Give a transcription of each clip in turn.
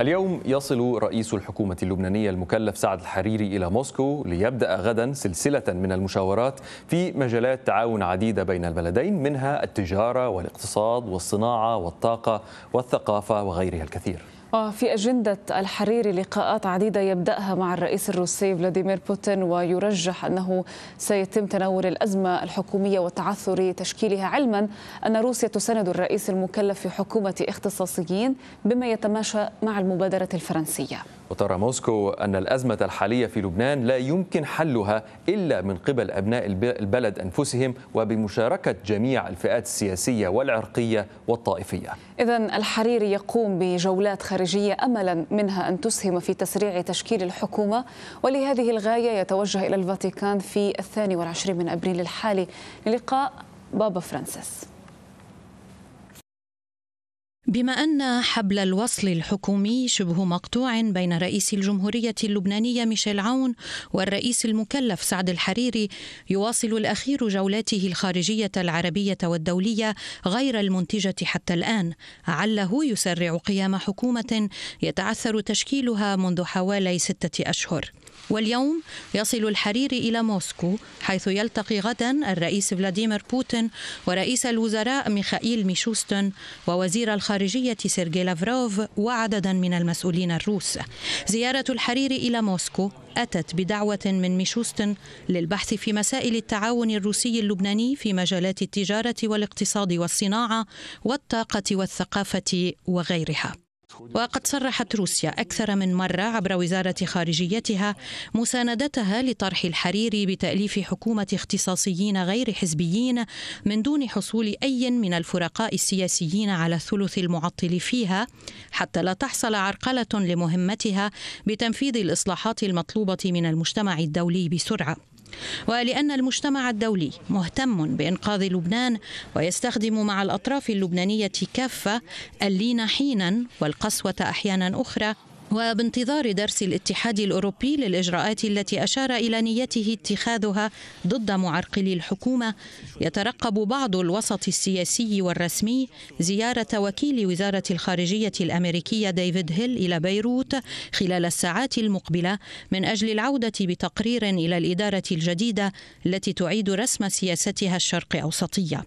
اليوم يصل رئيس الحكومة اللبنانية المكلف سعد الحريري إلى موسكو ليبدأ غدا سلسلة من المشاورات في مجالات تعاون عديدة بين البلدين منها التجارة والاقتصاد والصناعة والطاقة والثقافة وغيرها الكثير في أجندة الحريري لقاءات عديدة يبدأها مع الرئيس الروسي فلاديمير بوتين ويرجح أنه سيتم تناول الأزمة الحكومية وتعثر تشكيلها علما أن روسيا تساند الرئيس المكلف في حكومة اختصاصيين بما يتماشى مع المبادرة الفرنسية وترى موسكو أن الأزمة الحالية في لبنان لا يمكن حلها إلا من قبل أبناء البلد أنفسهم وبمشاركة جميع الفئات السياسية والعرقية والطائفية إذا الحريري يقوم بجولات خارجية الخارجية أملا منها أن تسهم في تسريع تشكيل الحكومة ولهذه الغاية يتوجه إلى الفاتيكان في الثاني والعشرين من أبريل الحالي للقاء بابا فرانسيس بما أن حبل الوصل الحكومي شبه مقطوع بين رئيس الجمهورية اللبنانية ميشيل عون والرئيس المكلف سعد الحريري يواصل الأخير جولاته الخارجية العربية والدولية غير المنتجة حتى الآن عله يسرع قيام حكومة يتعثر تشكيلها منذ حوالي ستة أشهر واليوم يصل الحريري إلى موسكو حيث يلتقي غدا الرئيس فلاديمير بوتين ورئيس الوزراء ميخائيل ميشوستن ووزير الخارجية الخارجية سيرجي لافروف وعددا من المسؤولين الروس زيارة الحرير إلى موسكو أتت بدعوة من ميشوستن للبحث في مسائل التعاون الروسي اللبناني في مجالات التجارة والاقتصاد والصناعة والطاقة والثقافة وغيرها وقد صرحت روسيا أكثر من مرة عبر وزارة خارجيتها مساندتها لطرح الحريري بتأليف حكومة اختصاصيين غير حزبيين من دون حصول أي من الفرقاء السياسيين على الثلث المعطل فيها حتى لا تحصل عرقلة لمهمتها بتنفيذ الإصلاحات المطلوبة من المجتمع الدولي بسرعة. ولأن المجتمع الدولي مهتم بإنقاذ لبنان ويستخدم مع الأطراف اللبنانية كافة اللين حينا والقسوة أحيانا أخرى وبانتظار درس الاتحاد الاوروبي للاجراءات التي اشار الى نيته اتخاذها ضد معرقلي الحكومه يترقب بعض الوسط السياسي والرسمي زياره وكيل وزاره الخارجيه الامريكيه ديفيد هيل الى بيروت خلال الساعات المقبله من اجل العوده بتقرير الى الاداره الجديده التي تعيد رسم سياستها الشرق اوسطيه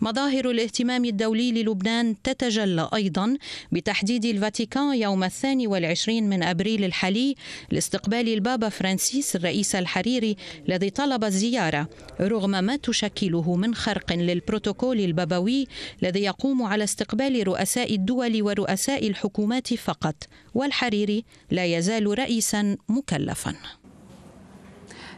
مظاهر الاهتمام الدولي للبنان تتجلى أيضا بتحديد الفاتيكان يوم الثاني والعشرين من أبريل الحالي لاستقبال البابا فرانسيس الرئيس الحريري الذي طلب الزيارة رغم ما تشكله من خرق للبروتوكول البابوي الذي يقوم على استقبال رؤساء الدول ورؤساء الحكومات فقط والحريري لا يزال رئيسا مكلفا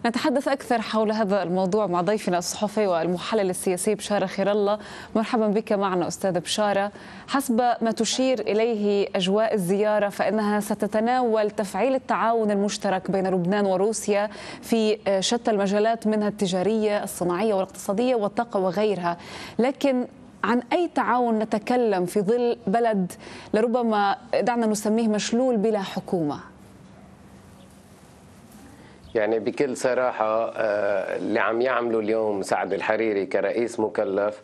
نتحدث أكثر حول هذا الموضوع مع ضيفنا الصحفي والمحلل السياسي بشارة خير الله مرحبا بك معنا أستاذ بشارة حسب ما تشير إليه أجواء الزيارة فإنها ستتناول تفعيل التعاون المشترك بين لبنان وروسيا في شتى المجالات منها التجارية الصناعية والاقتصادية والطاقة وغيرها لكن عن أي تعاون نتكلم في ظل بلد لربما دعنا نسميه مشلول بلا حكومة يعني بكل صراحة آه، اللي عم يعمله اليوم سعد الحريري كرئيس مكلف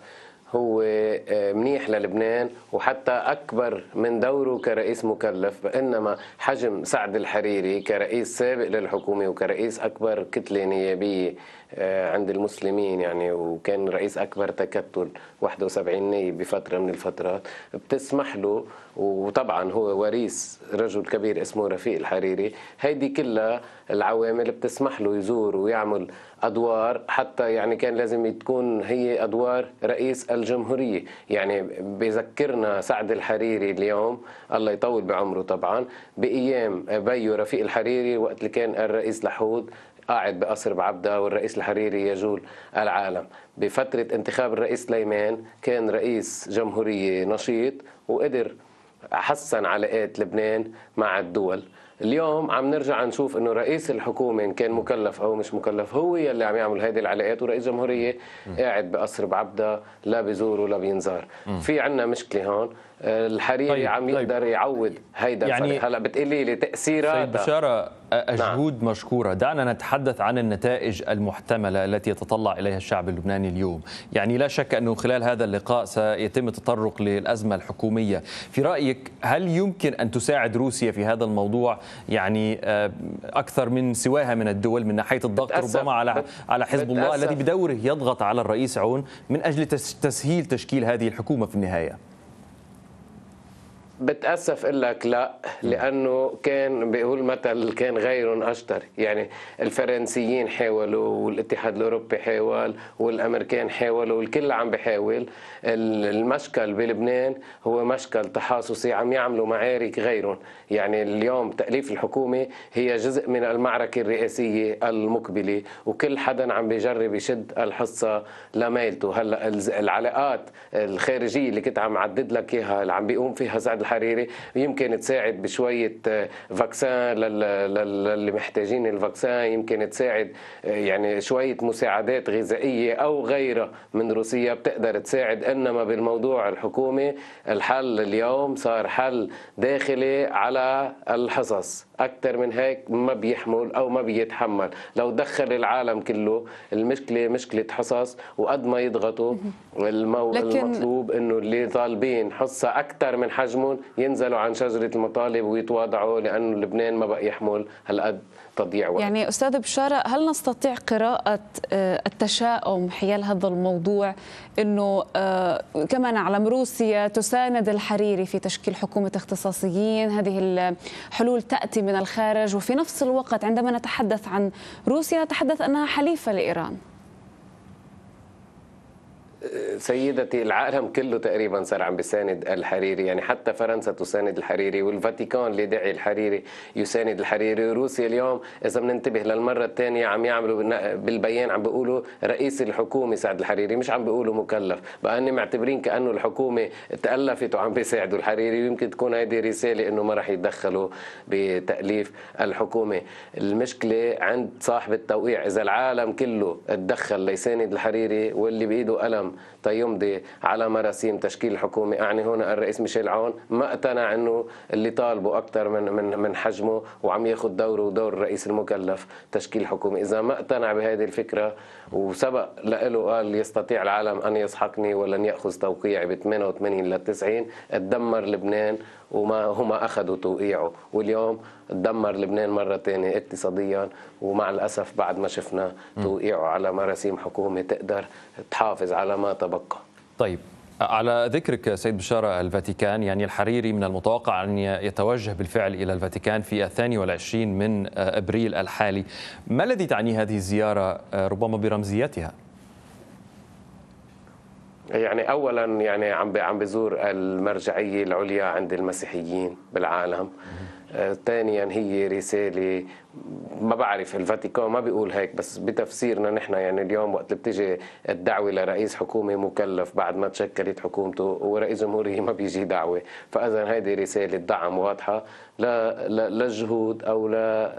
هو آه، منيح للبنان وحتى أكبر من دوره كرئيس مكلف إنما حجم سعد الحريري كرئيس سابق للحكومة وكرئيس أكبر كتلة نيابية آه، عند المسلمين يعني وكان رئيس أكبر تكتل 71 نيه بفترة من الفترات بتسمح له وطبعا هو وريث رجل كبير اسمه رفيق الحريري هيدي كلها العوامل بتسمح له يزور ويعمل ادوار حتى يعني كان لازم تكون هي ادوار رئيس الجمهوريه يعني بذكرنا سعد الحريري اليوم الله يطول بعمره طبعا بايام بيو رفيق الحريري وقت اللي كان الرئيس لحود قاعد بقصر بعبدة والرئيس الحريري يجول العالم بفترة انتخاب الرئيس سليمان كان رئيس جمهورية نشيط وقدر حسن علاقات لبنان مع الدول اليوم عم نرجع نشوف انه رئيس الحكومه ان كان مكلف او مش مكلف هو يلي عم يعمل هذه العلاقات ورئيس جمهوريه قاعد بقصر بعبده لا بيزور ولا بينزار في عندنا مشكله هون الحريري طيب عم طيب. يقدر طيب. يعوض هيدا يعني هلا بتقولي لي تاثيرها سيد بشاره نعم. اجهود نعم. مشكوره دعنا نتحدث عن النتائج المحتمله التي يتطلع اليها الشعب اللبناني اليوم يعني لا شك انه خلال هذا اللقاء سيتم التطرق للازمه الحكوميه في رايك هل يمكن ان تساعد روسيا في هذا الموضوع يعني اكثر من سواها من الدول من ناحيه الضغط بتأسف. ربما على على حزب بتأسف. الله الذي بدوره يضغط على الرئيس عون من اجل تسهيل تشكيل هذه الحكومه في النهايه بتأسف اقول لك لا نعم. لأنه كان بيقول مثل كان غير أشطر يعني الفرنسيين حاولوا والاتحاد الأوروبي حاول والأمريكان حاولوا والكل عم بحاول المشكل بلبنان هو مشكل تحاصصي عم يعملوا معارك غيرهم يعني اليوم تأليف الحكومة هي جزء من المعركة الرئاسية المقبلة وكل حدا عم بيجرب يشد الحصة لميلته هلا العلاقات الخارجية اللي كنت عم عدد لك إياها اللي عم بيقوم فيها سعد الحريري يمكن تساعد بشويه آه، فاكسان للي محتاجين الفاكسان يمكن تساعد آه، يعني شويه مساعدات غذائيه او غيرها من روسيا بتقدر تساعد انما بالموضوع الحكومي الحل اليوم صار حل داخلي على الحصص اكثر من هيك ما بيحمل او ما بيتحمل لو دخل العالم كله المشكله مشكله حصص وقد ما يضغطوا المو... لكن... المطلوب انه اللي طالبين حصه اكثر من حجمهم ينزلوا عن شجره المطالب ويتواضعوا لانه لبنان ما بقى يحمل هالقد تضييع وقت يعني أستاذ بشارة هل نستطيع قراءة آه، التشاؤم حيال هذا الموضوع أنه آه، كما نعلم روسيا تساند الحريري في تشكيل حكومة اختصاصيين هذه الحلول تأتي من الخارج وفي نفس الوقت عندما نتحدث عن روسيا نتحدث أنها حليفة لإيران سيدتي العالم كله تقريبا صار عم بيساند الحريري يعني حتى فرنسا تساند الحريري والفاتيكان اللي دعي الحريري يساند الحريري روسيا اليوم إذا بننتبه للمرة الثانية عم يعملوا بالبيان عم بيقولوا رئيس الحكومة سعد الحريري مش عم بيقولوا مكلف بقى معتبرين كأنه الحكومة تألفت وعم بيساعدوا الحريري ويمكن تكون هذه رسالة أنه ما راح يتدخلوا بتأليف الحكومة المشكلة عند صاحب التوقيع إذا العالم كله تدخل ليساند الحريري واللي بإيده قلم تيمضي على مراسيم تشكيل الحكومه اعني هنا الرئيس ميشيل عون ما اقتنع انه اللي طالبه اكثر من من من حجمه وعم ياخذ دوره ودور الرئيس المكلف تشكيل الحكومه اذا ما اقتنع بهذه الفكره وسبق له قال يستطيع العالم ان يسحقني ولن ياخذ توقيعي ب 88 لل 90 تدمر لبنان وما هما اخذوا توقيعه واليوم دمر لبنان مرة تانية اقتصاديا ومع الأسف بعد ما شفنا توقيعه على مراسيم حكومة تقدر تحافظ على ما تبقى طيب على ذكرك سيد بشارة الفاتيكان يعني الحريري من المتوقع أن يتوجه بالفعل إلى الفاتيكان في الثاني والعشرين من أبريل الحالي ما الذي تعني هذه الزيارة ربما برمزيتها؟ يعني اولا يعني عم عم بزور المرجعيه العليا عند المسيحيين بالعالم ثانيا آه، هي رسالة ما بعرف الفاتيكان ما بيقول هيك بس بتفسيرنا نحن يعني اليوم وقت بتيجي الدعوه لرئيس حكومه مكلف بعد ما تشكلت حكومته ورئيس جمهوريه ما بيجي دعوه فاذا هذه رساله دعم واضحه للجهود او لا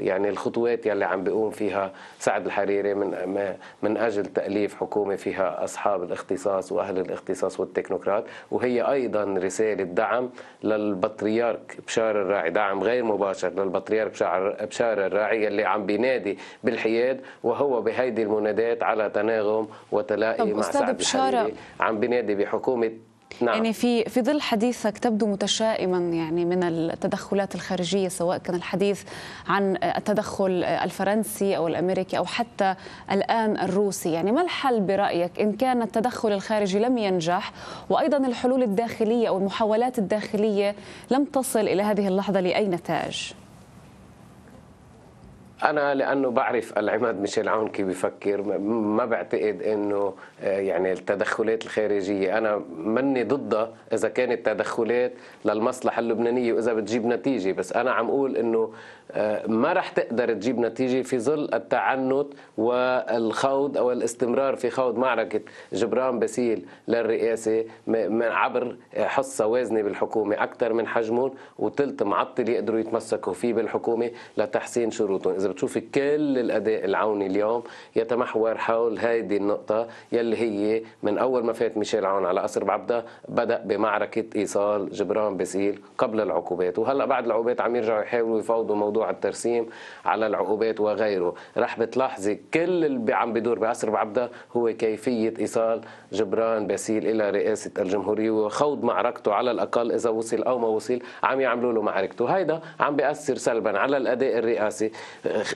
يعني الخطوات يلي عم بيقوم فيها سعد الحريري من من اجل تاليف حكومه فيها اصحاب الاختصاص واهل الاختصاص والتكنوقراط وهي ايضا رساله دعم للبطريرك بشار الراعي دعم غير مباشر للبطريرك بشار بشار الراعي اللي عم بينادي بالحياد وهو بهيدي المنادات على تناغم وتلاقي مع سعد الحريري عم بينادي بحكومه نعم. يعني في في ظل حديثك تبدو متشائما يعني من التدخلات الخارجيه سواء كان الحديث عن التدخل الفرنسي او الامريكي او حتى الان الروسي، يعني ما الحل برايك ان كان التدخل الخارجي لم ينجح وايضا الحلول الداخليه او المحاولات الداخليه لم تصل الى هذه اللحظه لاي نتائج؟ انا لانه بعرف العماد ميشيل عون كيف بفكر ما بعتقد انه آه، يعني التدخلات الخارجيه انا مني ضدها اذا كانت تدخلات للمصلحه اللبنانيه واذا بتجيب نتيجه بس انا عم اقول انه آه، ما رح تقدر تجيب نتيجه في ظل التعنت والخوض او الاستمرار في خوض معركه جبران باسيل للرئاسه من عبر حصه وازنه بالحكومه اكثر من حجمهم وثلث معطل يقدروا يتمسكوا فيه بالحكومه لتحسين شروطهم إذا بتشوفي كل الأداء العوني اليوم يتمحور حول هذه النقطة يلي هي من أول ما فات ميشيل عون على قصر بعبدة بدأ بمعركة إيصال جبران باسيل قبل العقوبات وهلأ بعد العقوبات عم يرجعوا يحاولوا يفوضوا موضوع الترسيم على العقوبات وغيره رح بتلاحظي كل اللي عم بدور بقصر بعبدة هو كيفية إيصال جبران باسيل إلى رئاسة الجمهورية وخوض معركته على الأقل إذا وصل أو ما وصل عم يعملوا له معركته هيدا عم بيأثر سلبا على الأداء الرئاسي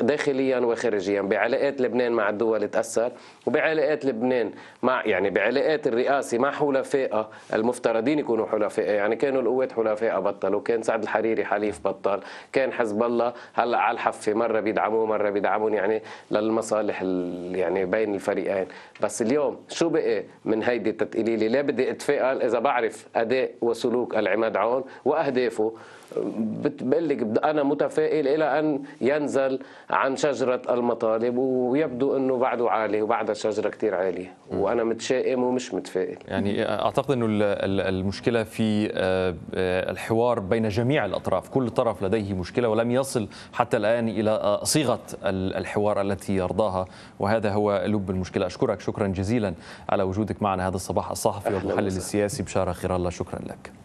داخليا وخارجيا بعلاقات لبنان مع الدول تأثر وبعلاقات لبنان مع يعني بعلاقات الرئاسة مع حلفائها المفترضين يكونوا حلفاء يعني كانوا القوات حلفاء بطلوا كان سعد الحريري حليف بطل كان حزب الله هلا على الحفة مرة بيدعموه مرة بيدعمون يعني للمصالح يعني بين الفريقين بس اليوم شو بقي من هيدي التقليلة ليه بدي اتفائل إذا بعرف أداء وسلوك العماد عون وأهدافه بتبلغ انا متفائل الى ان ينزل عن شجره المطالب ويبدو انه بعده عالي وبعدها الشجره كثير عاليه وانا متشائم ومش متفائل يعني اعتقد انه المشكله في آه، آه، الحوار بين جميع الاطراف كل طرف لديه مشكله ولم يصل حتى الان الى آه، صيغه الحوار التي يرضاها وهذا هو لب المشكله اشكرك شكرا جزيلا على وجودك معنا هذا الصباح الصحفي والمحلل السياسي بشاره خير الله شكرا لك